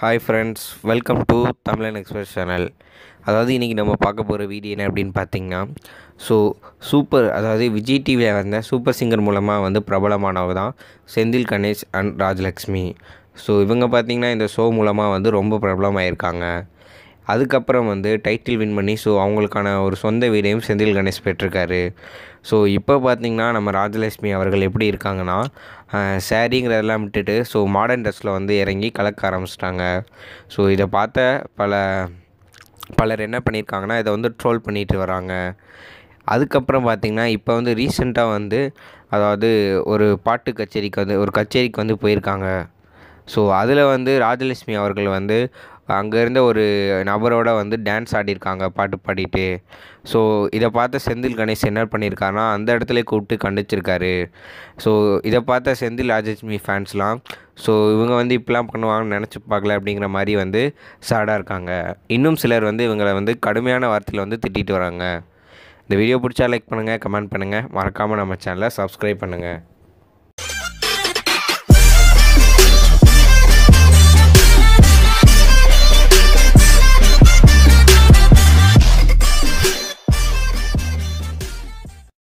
hi friends welcome to Tamilan express channel அதாவது இன்றைக்கி நம்ம பார்க்க போகிற வீடியோ என்ன அப்படின்னு பார்த்தீங்கன்னா ஸோ சூப்பர் அதாவது விஜய் டிவியில் வந்த சூப்பர் சிங்கர் மூலமாக வந்து பிரபலமானவங்க தான் செந்தில் கணேஷ் அண்ட் ராஜலக்ஷ்மி ஸோ இவங்க பார்த்திங்கன்னா இந்த ஷோ மூலமாக வந்து ரொம்ப பிரபலமாயிருக்காங்க அதுக்கப்புறம் வந்து டைட்டில் வின் பண்ணி ஸோ அவங்களுக்கான ஒரு சொந்த வீடையும் செந்தில் கணேஷ் பெற்றிருக்காரு ஸோ இப்போ பார்த்திங்கன்னா நம்ம ராஜலட்சுமி அவர்கள் எப்படி இருக்காங்கன்னா சேரீங்கிறதெல்லாம் விட்டுட்டு ஸோ மாடர்ன் ட்ரெஸ்ஸில் வந்து இறங்கி கலக்க ஆரம்பிச்சிட்டாங்க ஸோ இதை பார்த்த பல பலர் என்ன பண்ணியிருக்காங்கன்னா இதை வந்து ட்ரோல் பண்ணிட்டு வராங்க அதுக்கப்புறம் பார்த்திங்கன்னா இப்போ வந்து ரீசெண்டாக வந்து அதாவது ஒரு பாட்டு கச்சேரிக்கு வந்து ஒரு கச்சேரிக்கு வந்து போயிருக்காங்க ஸோ அதில் வந்து ராஜலட்சுமி அவர்கள் வந்து அங்கே இருந்த ஒரு நபரோட வந்து டான்ஸ் ஆடிருக்காங்க பாட்டு பாடிட்டு ஸோ இதை பார்த்த செந்தில் கணேஷ் என்ன பண்ணியிருக்காருனா அந்த இடத்துல கூப்பிட்டு கண்டிச்சிருக்காரு ஸோ இதை பார்த்த செந்தில் ராஜலட்சுமி ஃபேன்ஸ்லாம் ஸோ இவங்க வந்து இப்படிலாம் பண்ணுவாங்கன்னு நினச்சி பார்க்கல அப்படிங்கிற மாதிரி வந்து சேடாக இருக்காங்க இன்னும் சிலர் வந்து இவங்களை வந்து கடுமையான வார்த்தையில் வந்து திட்டிகிட்டு வராங்க இந்த வீடியோ பிடிச்சா லைக் பண்ணுங்கள் கமெண்ட் பண்ணுங்கள் மறக்காமல் நம்ம சேனலை சப்ஸ்கிரைப் பண்ணுங்கள்